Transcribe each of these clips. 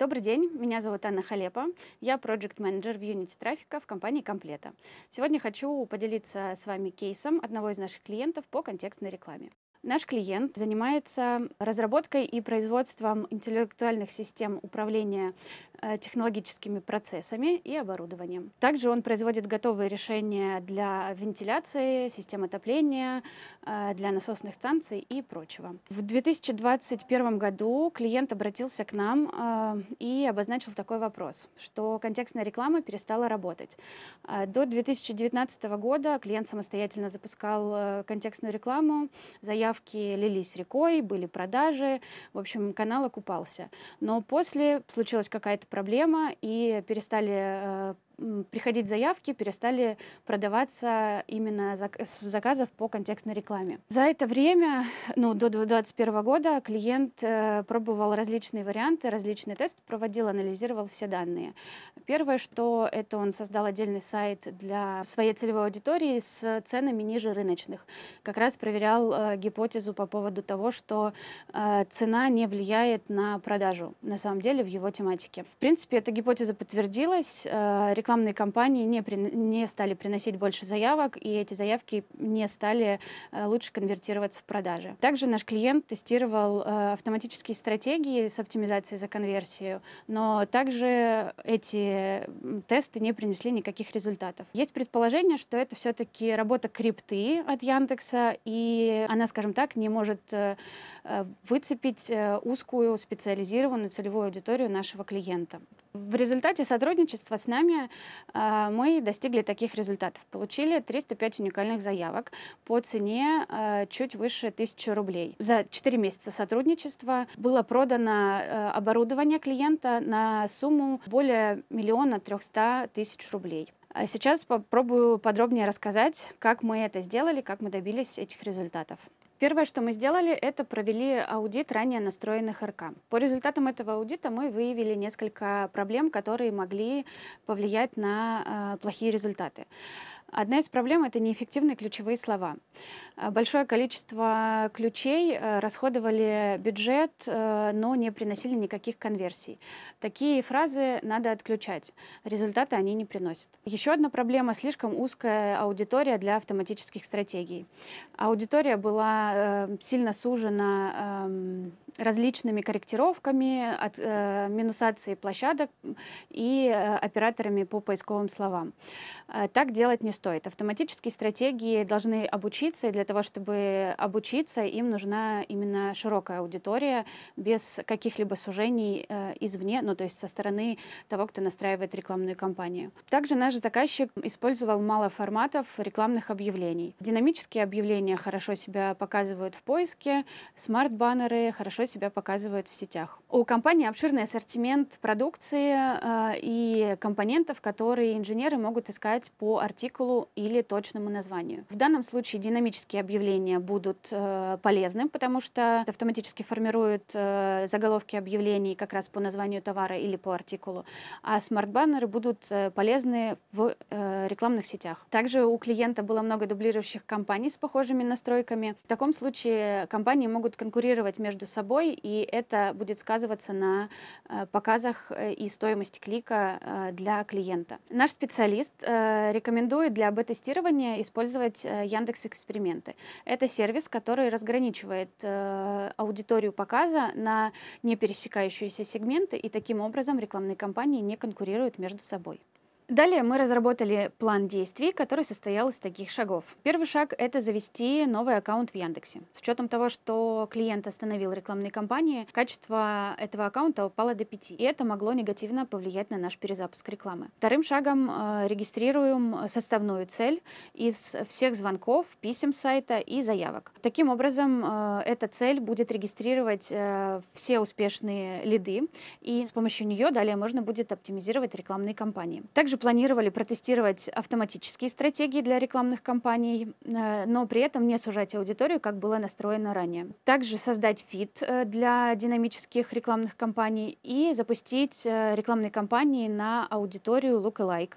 Добрый день, меня зовут Анна Халепа, я проект менеджер в Unity Traffic в компании Комплета. Сегодня хочу поделиться с вами кейсом одного из наших клиентов по контекстной рекламе. Наш клиент занимается разработкой и производством интеллектуальных систем управления э, технологическими процессами и оборудованием. Также он производит готовые решения для вентиляции, систем отопления, э, для насосных станций и прочего. В 2021 году клиент обратился к нам э, и обозначил такой вопрос, что контекстная реклама перестала работать. До 2019 года клиент самостоятельно запускал контекстную рекламу, заявку заявки лились рекой, были продажи, в общем, канал окупался. Но после случилась какая-то проблема, и перестали э, приходить заявки, перестали продаваться именно с заказов по контекстной рекламе. За это время, ну, до 2021 года клиент э, пробовал различные варианты, различные тесты проводил, анализировал все данные. Первое, что это он создал отдельный сайт для своей целевой аудитории с ценами ниже рыночных. Как раз проверял э, гипотезу по поводу того, что э, цена не влияет на продажу, на самом деле, в его тематике. В принципе, эта гипотеза подтвердилась. Реклама рекламные кампании не, при, не стали приносить больше заявок, и эти заявки не стали э, лучше конвертироваться в продажи. Также наш клиент тестировал э, автоматические стратегии с оптимизацией за конверсию, но также эти тесты не принесли никаких результатов. Есть предположение, что это все-таки работа крипты от Яндекса, и она, скажем так, не может э, выцепить узкую специализированную целевую аудиторию нашего клиента. В результате сотрудничества с нами Э, мы достигли таких результатов. Получили 305 уникальных заявок по цене э, чуть выше 1000 рублей. За 4 месяца сотрудничества было продано э, оборудование клиента на сумму более миллиона трехста тысяч рублей. А сейчас попробую подробнее рассказать, как мы это сделали, как мы добились этих результатов. Первое, что мы сделали, это провели аудит ранее настроенных РК. По результатам этого аудита мы выявили несколько проблем, которые могли повлиять на э, плохие результаты. Одна из проблем – это неэффективные ключевые слова. Э, большое количество ключей э, расходовали бюджет, э, но не приносили никаких конверсий. Такие фразы надо отключать. Результаты они не приносят. Еще одна проблема – слишком узкая аудитория для автоматических стратегий. Аудитория была сильно сужена эм, различными корректировками, от, э, минусацией площадок и э, операторами по поисковым словам. Э, так делать не стоит. Автоматические стратегии должны обучиться, и для того, чтобы обучиться, им нужна именно широкая аудитория, без каких-либо сужений э, извне, ну то есть со стороны того, кто настраивает рекламную кампанию. Также наш заказчик использовал мало форматов рекламных объявлений. Динамические объявления хорошо себя показывают в поиске, смарт-баннеры хорошо хорошо себя показывают в сетях. У компании обширный ассортимент продукции э, и компонентов, которые инженеры могут искать по артикулу или точному названию. В данном случае динамические объявления будут э, полезны, потому что автоматически формируют э, заголовки объявлений как раз по названию товара или по артикулу, а смарт-баннеры будут э, полезны в э, рекламных сетях. Также у клиента было много дублирующих компаний с похожими настройками. В таком случае компании могут конкурировать между собой собой, и это будет сказываться на э, показах э, и стоимости клика э, для клиента. Наш специалист рекомендует для бета-тестирования использовать Яндекс Эксперименты. Это сервис, который разграничивает аудиторию показа на не пересекающиеся сегменты, и таким образом рекламные кампании не конкурируют между собой. Далее мы разработали план действий, который состоял из таких шагов. Первый шаг — это завести новый аккаунт в Яндексе. С учетом того, что клиент остановил рекламные кампании, качество этого аккаунта упало до 5, и это могло негативно повлиять на наш перезапуск рекламы. Вторым шагом э, регистрируем составную цель из всех звонков, писем сайта и заявок. Таким образом, э, эта цель будет регистрировать э, все успешные лиды, и с помощью нее далее можно будет оптимизировать рекламные кампании. Также планировали протестировать автоматические стратегии для рекламных кампаний, э, но при этом не сужать аудиторию, как было настроено ранее. Также создать фит э, для динамических рекламных кампаний и запустить э, рекламные кампании на аудиторию lookalike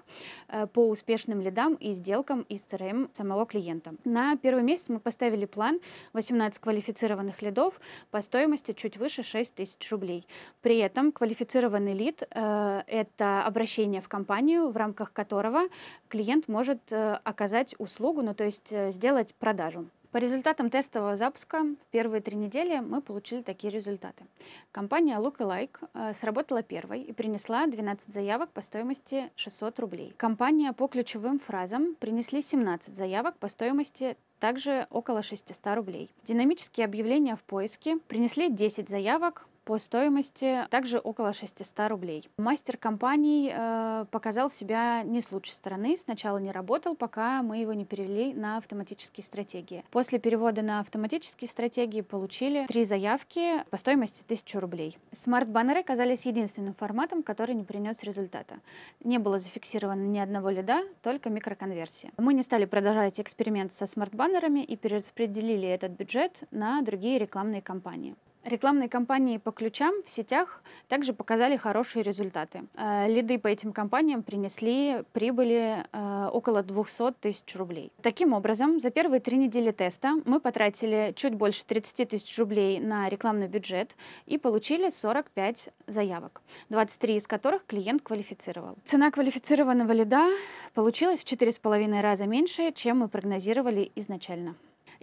по успешным лидам и сделкам из CRM самого клиента. На первый месяц мы поставили план 18 квалифицированных лидов по стоимости чуть выше 6 тысяч рублей. При этом квалифицированный лид э, – это обращение в компанию в рамках которого клиент может э, оказать услугу, ну то есть э, сделать продажу. По результатам тестового запуска в первые три недели мы получили такие результаты. Компания Look Like э, сработала первой и принесла 12 заявок по стоимости 600 рублей. Компания по ключевым фразам принесли 17 заявок по стоимости также около 600 рублей. Динамические объявления в поиске принесли 10 заявок по стоимости также около 600 рублей. Мастер компаний э, показал себя не с лучшей стороны. Сначала не работал, пока мы его не перевели на автоматические стратегии. После перевода на автоматические стратегии получили три заявки по стоимости 1000 рублей. Смарт-баннеры оказались единственным форматом, который не принес результата. Не было зафиксировано ни одного лида, только микроконверсии. Мы не стали продолжать эксперимент со смарт-баннерами и перераспределили этот бюджет на другие рекламные кампании. Рекламные кампании по ключам в сетях также показали хорошие результаты. Э, лиды по этим компаниям принесли прибыли э, около 200 тысяч рублей. Таким образом, за первые три недели теста мы потратили чуть больше 30 тысяч рублей на рекламный бюджет и получили 45 заявок, 23 из которых клиент квалифицировал. Цена квалифицированного лида получилась в 4,5 раза меньше, чем мы прогнозировали изначально.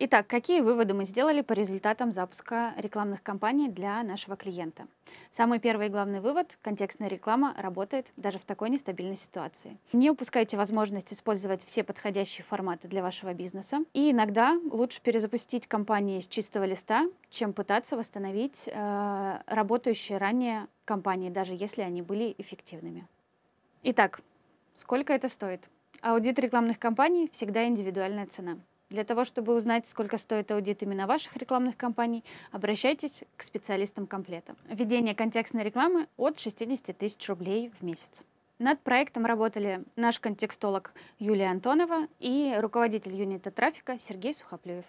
Итак, какие выводы мы сделали по результатам запуска рекламных кампаний для нашего клиента? Самый первый и главный вывод – контекстная реклама работает даже в такой нестабильной ситуации. Не упускайте возможность использовать все подходящие форматы для вашего бизнеса. И иногда лучше перезапустить кампании с чистого листа, чем пытаться восстановить э, работающие ранее кампании, даже если они были эффективными. Итак, сколько это стоит? Аудит рекламных кампаний – всегда индивидуальная цена – для того, чтобы узнать, сколько стоит аудит именно ваших рекламных кампаний, обращайтесь к специалистам комплета. Введение контекстной рекламы от 60 тысяч рублей в месяц. Над проектом работали наш контекстолог Юлия Антонова и руководитель юнита трафика Сергей Сухоплюев.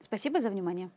Спасибо за внимание.